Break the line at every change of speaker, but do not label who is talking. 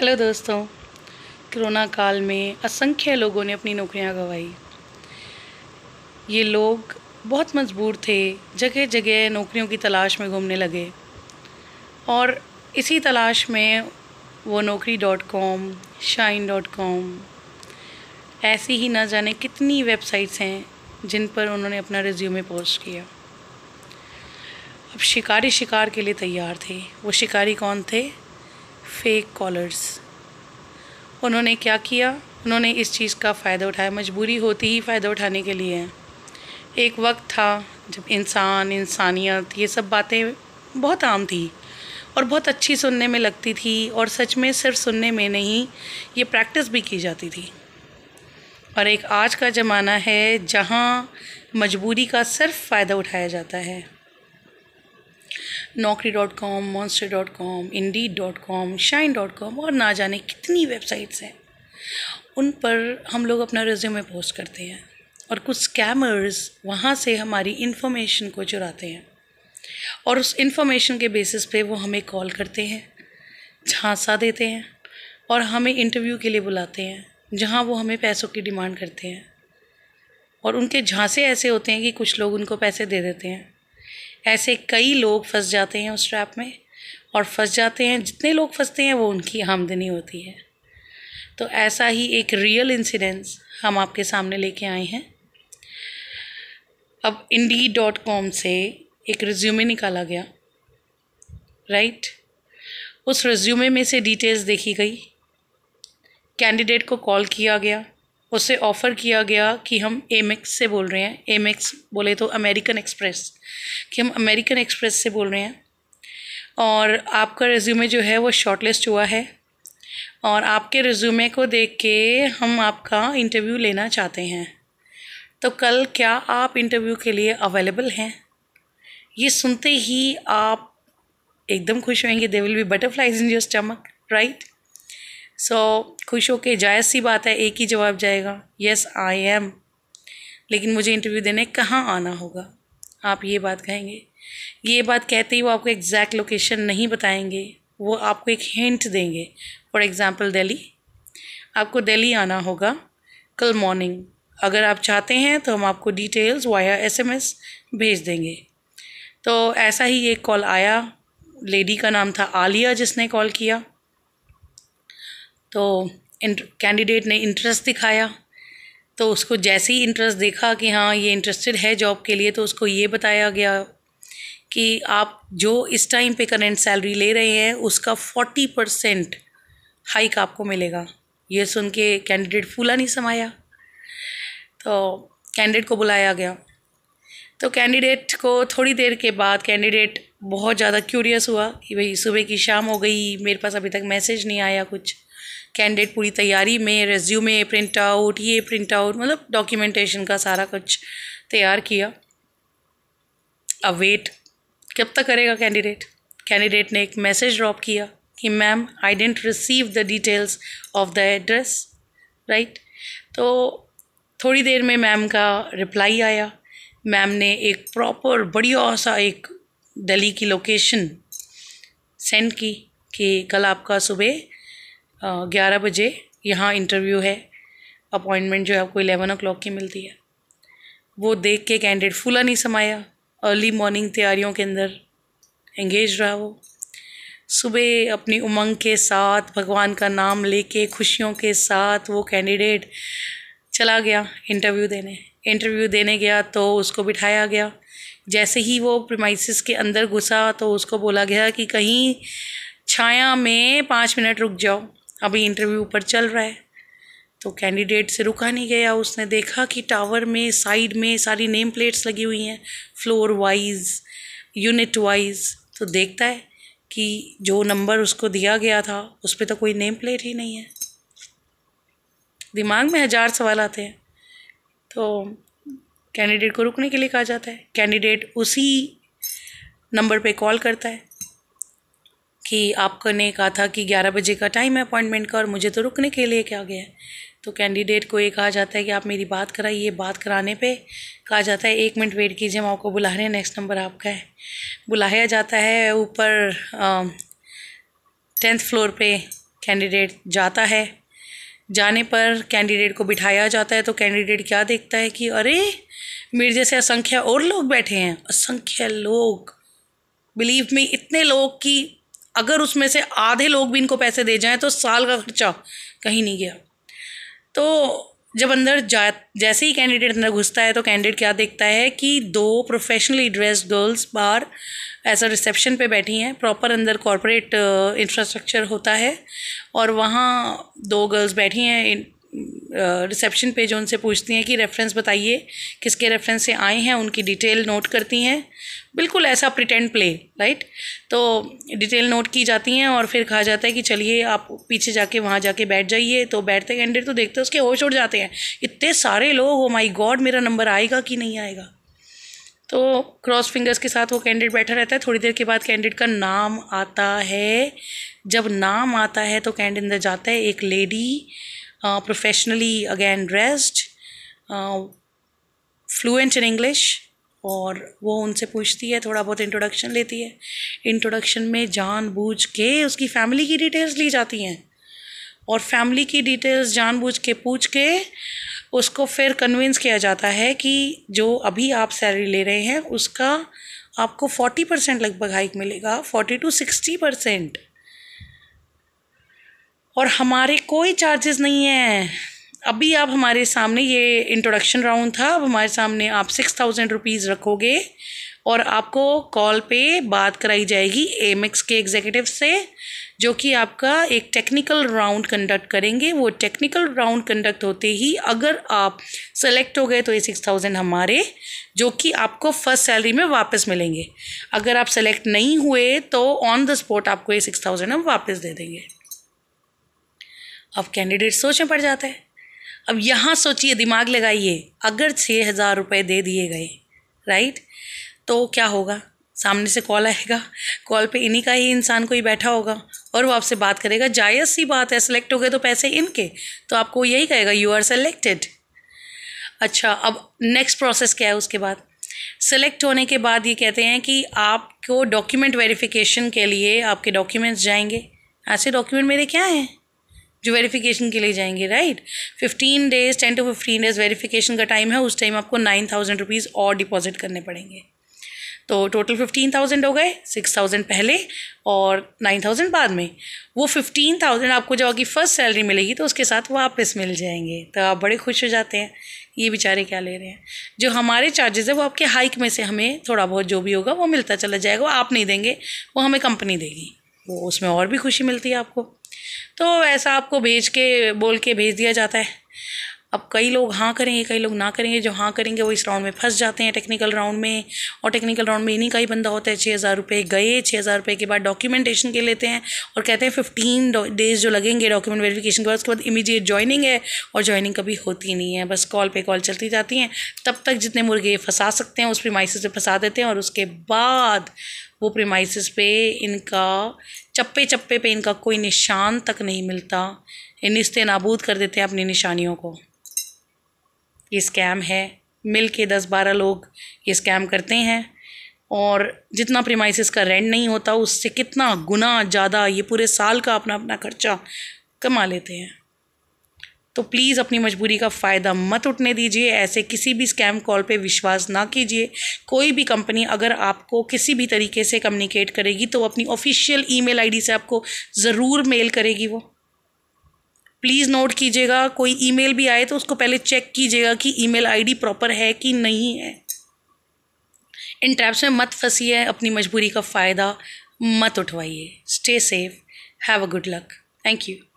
hello दोस्तों corona काल में असंख्य लोगों ने अपनी नौकरियां गंवाई ये लोग बहुत मजबूर थे जगह जगह नौकरियों की तलाश में घूमने लगे और इसी तलाश में वो Naukri dot com Shine dot com ऐसी ही ना जाने कितनी वेबसाइट्स हैं जिन पर उन्होंने अपना रिज्यूमे पोस्ट किया अब शिकारी शिकार के लिए तैयार थे वो शिकारी कौन थे फेक कॉलर्स उन्होंने क्या किया उन्होंने इस चीज़ का फ़ायदा उठाया मजबूरी होती ही फ़ायदा उठाने के लिए एक वक्त था जब इंसान इंसानियत ये सब बातें बहुत आम थी और बहुत अच्छी सुनने में लगती थी और सच में सिर्फ सुनने में नहीं ये प्रैक्टिस भी की जाती थी और एक आज का ज़माना है जहाँ मजबूरी का सिर्फ फ़ायदा उठाया जाता है Naukri dot com Monster dot com Indeed dot com Shine dot com और ना जाने कितनी वेबसाइट्स हैं उन पर हम लोग अपना रिज्यूमे पोस्ट करते हैं और कुछ स्कैमर्स वहाँ से हमारी इन्फॉर्मेशन को चुराते हैं और उस इन्फॉर्मेशन के बेसिस पे वो हमें कॉल करते हैं झांसा देते हैं और हमें इंटरव्यू के लिए बुलाते हैं जहाँ वो हमें पैसों की डिमांड करते हैं और उनके झांसे ऐसे होते हैं कि कुछ लोग उनको पैसे दे देते हैं ऐसे कई लोग फंस जाते हैं उस ट्रैप में और फंस जाते हैं जितने लोग फंसते हैं वो उनकी आमदनी होती है तो ऐसा ही एक रियल इंसिडेंस हम आपके सामने लेके आए हैं अब इंडी डॉट कॉम से एक रिज्यूमे निकाला गया राइट उस रिज्यूमे में से डिटेल्स देखी गई कैंडिडेट को कॉल किया गया उससे ऑफ़र किया गया कि हम एमेक्स से बोल रहे हैं एमेक्स बोले तो अमेरिकन एक्सप्रेस कि हम अमेरिकन एक्सप्रेस से बोल रहे हैं और आपका रिज्यूमे जो है वो शॉर्टलिस्ट हुआ है और आपके रिज्यूमे को देख के हम आपका इंटरव्यू लेना चाहते हैं तो कल क्या आप इंटरव्यू के लिए अवेलेबल हैं ये सुनते ही आप एकदम खुश होंगे they will be butterflies in your stomach right so so, खुश के जायज़ सी बात है एक ही जवाब जाएगा यस आई एम लेकिन मुझे इंटरव्यू देने कहाँ आना होगा आप ये बात कहेंगे ये बात कहते ही वो आपको एग्जैक्ट लोकेशन नहीं बताएंगे वो आपको एक हिंट देंगे फॉर एग्ज़ाम्पल दिल्ली आपको दिल्ली आना होगा कल मॉर्निंग अगर आप चाहते हैं तो हम आपको डिटेल्स वाया एसएमएस भेज देंगे तो ऐसा ही एक कॉल आया लेडी का नाम था आलिया जिसने कॉल किया तो कैंडिडेट ने इंटरेस्ट दिखाया तो उसको जैसे ही इंटरेस्ट देखा कि हाँ ये इंटरेस्टेड है जॉब के लिए तो उसको ये बताया गया कि आप जो इस टाइम पे करेंट सैलरी ले रहे हैं उसका फोर्टी परसेंट हाइक आपको मिलेगा ये सुन के कैंडिडेट फूला नहीं समाया तो कैंडिडेट को बुलाया गया तो कैंडिडेट को थोड़ी देर के बाद कैंडिडेट बहुत ज़्यादा क्यूरियस हुआ कि भाई सुबह की शाम हो गई मेरे पास अभी तक मैसेज नहीं आया कुछ कैंडिडेट पूरी तैयारी में रेज्यूमे प्रिंट आउट ये प्रिंट आउट मतलब डॉक्यूमेंटेशन का सारा कुछ तैयार किया अब वेट कब तक करेगा कैंडिडेट कैंडिडेट ने एक मैसेज ड्रॉप किया कि ma'am I didn't receive the details of the address right तो थोड़ी देर में मैम का रिप्लाई आया मैम ने एक प्रॉपर बढ़िया सा एक दिल्ली की लोकेशन सेंड की कि कल आपका सुबह ग्यारह बजे यहाँ इंटरव्यू है अपॉइंटमेंट जो है आपको एलेवन ओ की मिलती है वो देख के कैंडिडेट फूला नहीं समाया अर्ली मॉर्निंग तैयारियों के अंदर एंगेज रहा वो सुबह अपनी उमंग के साथ भगवान का नाम लेके खुशियों के साथ वो कैंडिडेट चला गया इंटरव्यू देने इंटरव्यू देने गया तो उसको बिठाया गया जैसे ही वो प्रमाइसिस के अंदर घुसा तो उसको बोला गया कि कहीं छाया में पाँच मिनट रुक जाओ अभी इंटरव्यू पर चल रहा है तो कैंडिडेट से रुका नहीं गया उसने देखा कि टावर में साइड में सारी नेम प्लेट्स लगी हुई हैं फ्लोर वाइज यूनिट वाइज तो देखता है कि जो नंबर उसको दिया गया था उस पर तो कोई नेम प्लेट ही नहीं है दिमाग में हज़ार सवाल आते हैं तो कैंडिडेट को रुकने के लिए कहा जाता है कैंडिडेट उसी नंबर पे कॉल करता है कि आपने कहा था कि ग्यारह बजे का टाइम है अपॉइंटमेंट का और मुझे तो रुकने के लिए क्या गया है तो कैंडिडेट को ये कहा जाता है कि आप मेरी बात कराइए बात कराने पे कहा जाता है एक मिनट वेट कीजिए हम आपको बुला रहे हैं नेक्स्ट नंबर आपका है बुलाया जाता है ऊपर टेंथ फ्लोर पे कैंडिडेट जाता है जाने पर कैंडिडेट को बिठाया जाता है तो कैंडिडेट क्या देखता है कि अरे मेरे जैसे असंख्य और लोग बैठे हैं असंख्य लोग बिलीव में इतने लोग कि अगर उसमें से आधे लोग भी इनको पैसे दे जाएं तो साल का खर्चा कहीं नहीं गया तो जब अंदर जा जैसे ही कैंडिडेट अंदर घुसता है तो कैंडिडेट क्या देखता है कि दो प्रोफेशनली ड्रेस गर्ल्स बाहर ऐसा रिसेप्शन पे बैठी हैं प्रॉपर अंदर कॉरपोरेट इंफ्रास्ट्रक्चर uh, होता है और वहाँ दो गर्ल्स बैठी हैं रिसेप्शन पे जो उनसे पूछती हैं कि रेफरेंस बताइए किसके रेफरेंस से आए हैं उनकी डिटेल नोट करती हैं बिल्कुल ऐसा प्रिटेंड प्ले राइट तो डिटेल नोट की जाती हैं और फिर कहा जाता है कि चलिए आप पीछे जाके वहाँ जाके बैठ जाइए तो बैठते कैंडिडेट तो देखते हैं उसके होश उड़ जाते हैं इतने सारे लोग हो माई गॉड मेरा नंबर आएगा कि नहीं आएगा तो क्रॉस फिंगर्स के साथ वो कैंडिडेट बैठा रहता है थोड़ी देर के बाद कैंडिडेट का नाम आता है जब नाम आता है तो कैंडिडेट अंदर जाता है एक lady professionally again dressed fluent in English और वो उनसे पूछती है थोड़ा बहुत इंट्रोडक्शन लेती है इंट्रोडक्शन में जानबूझ के उसकी फैमिली की डिटेल्स ली जाती हैं और फैमिली की डिटेल्स जानबूझ के पूछ के उसको फिर कन्विंस किया जाता है कि जो अभी आप सैलरी ले रहे हैं उसका आपको फोर्टी परसेंट लगभग हाइक मिलेगा फोर्टी टू सिक्सटी परसेंट और हमारे कोई चार्जेस नहीं हैं अभी आप हमारे सामने ये इंट्रोडक्शन राउंड था अब हमारे सामने आप सिक्स थाउजेंड रुपीज़ रखोगे और आपको कॉल पे बात कराई जाएगी एमएक्स के एग्जीक्यूटिव से जो कि आपका एक टेक्निकल राउंड कंडक्ट करेंगे वो टेक्निकल राउंड कंडक्ट होते ही अगर आप सेलेक्ट हो गए तो ये सिक्स थाउजेंड हमारे जो कि आपको फर्स्ट सैलरी में वापस मिलेंगे अगर आप सेलेक्ट नहीं हुए तो ऑन द स्पॉट आपको ये सिक्स थाउजेंड हम वापस दे देंगे अब कैंडिडेट सोच में पड़ जाते हैं अब यहाँ सोचिए दिमाग लगाइए अगर छः हज़ार रुपये दे दिए गए राइट तो क्या होगा सामने से कॉल आएगा कॉल पे इन्हीं का ही इंसान कोई बैठा होगा और वो आपसे बात करेगा जायज़ सी बात है सेलेक्ट हो गए तो पैसे इनके तो आपको यही कहेगा यू आर सेलेक्टेड अच्छा अब नेक्स्ट प्रोसेस क्या है उसके बाद सेलेक्ट होने के बाद ये कहते हैं कि आपको डॉक्यूमेंट वेरिफिकेशन के लिए आपके डॉक्यूमेंट्स जाएंगे ऐसे डॉक्यूमेंट मेरे क्या हैं जो वेरिफिकेशन के लिए जाएंगे right fifteen days ten to fifteen days verification का टाइम है उस टाइम आपको नाइन थाउजेंड रुपीज़ और डिपॉजिट करने पड़ेंगे तो टोटल फिफ्टीन थाउजेंड हो गए सिक्स थाउजेंड पहले और नाइन थाउजेंड बाद में वो फिफ्टीन थाउजेंड आपको जब आपकी फ़र्स्ट सैलरी मिलेगी तो उसके साथ वापस मिल जाएंगे तो आप बड़े खुश हो जाते हैं ये बेचारे क्या ले रहे हैं जो हमारे चार्जेस है वो आपके हाइक में से हमें थोड़ा बहुत जो भी होगा वो मिलता चला जाएगा आप नहीं देंगे वो हमें कंपनी देगी वो उसमें और भी खुशी मिलती है आपको तो ऐसा आपको भेज के बोल के भेज दिया जाता है अब कई लोग हाँ करेंगे कई लोग ना करेंगे जो हाँ करेंगे वो इस राउंड में फंस जाते हैं टेक्निकल राउंड में और टेक्निकल राउंड में इन्हीं का ही बंदा होता है छः हज़ार रुपये गए छः हज़ार रुपये के बाद डॉक्यूमेंटेशन के लेते हैं और कहते हैं फिफ्टीन डेज जो लगेंगे डॉक्यूमेंट वेरिफिकेशन के बाद उसके बाद इमीजिएट ज्वाइनिंग है और ज्वाइनिंग कभी होती नहीं है बस कॉल पर कॉल चलती जाती हैं तब तक जितने मुर्गे फंसा सकते हैं उस प्रीमाइसिस पे फंसा देते हैं और उसके बाद वो प्रीमाइसिस पे इनका चप्पे चप्पे पे इनका कोई निशान तक नहीं मिलता ये निस्ते नाबूद कर देते हैं अपनी निशानियों को ये स्कैम है मिल के दस बारह लोग ये स्कैम करते हैं और जितना प्रीमाइसिस का रेंट नहीं होता उससे कितना गुना ज़्यादा ये पूरे साल का अपना अपना खर्चा कमा लेते हैं तो प्लीज़ अपनी मजबूरी का फ़ायदा मत उठने दीजिए ऐसे किसी भी स्कैम कॉल पे विश्वास ना कीजिए कोई भी कंपनी अगर आपको किसी भी तरीके से कम्युनिकेट करेगी तो अपनी ऑफिशियल ईमेल आईडी से आपको ज़रूर मेल करेगी वो प्लीज़ नोट कीजिएगा कोई ईमेल भी आए तो उसको पहले चेक कीजिएगा कि ईमेल आईडी प्रॉपर है कि नहीं है इन ट्रैप्स में मत फंसी अपनी मजबूरी का फ़ायदा मत उठवाइए stay safe have a good luck thank you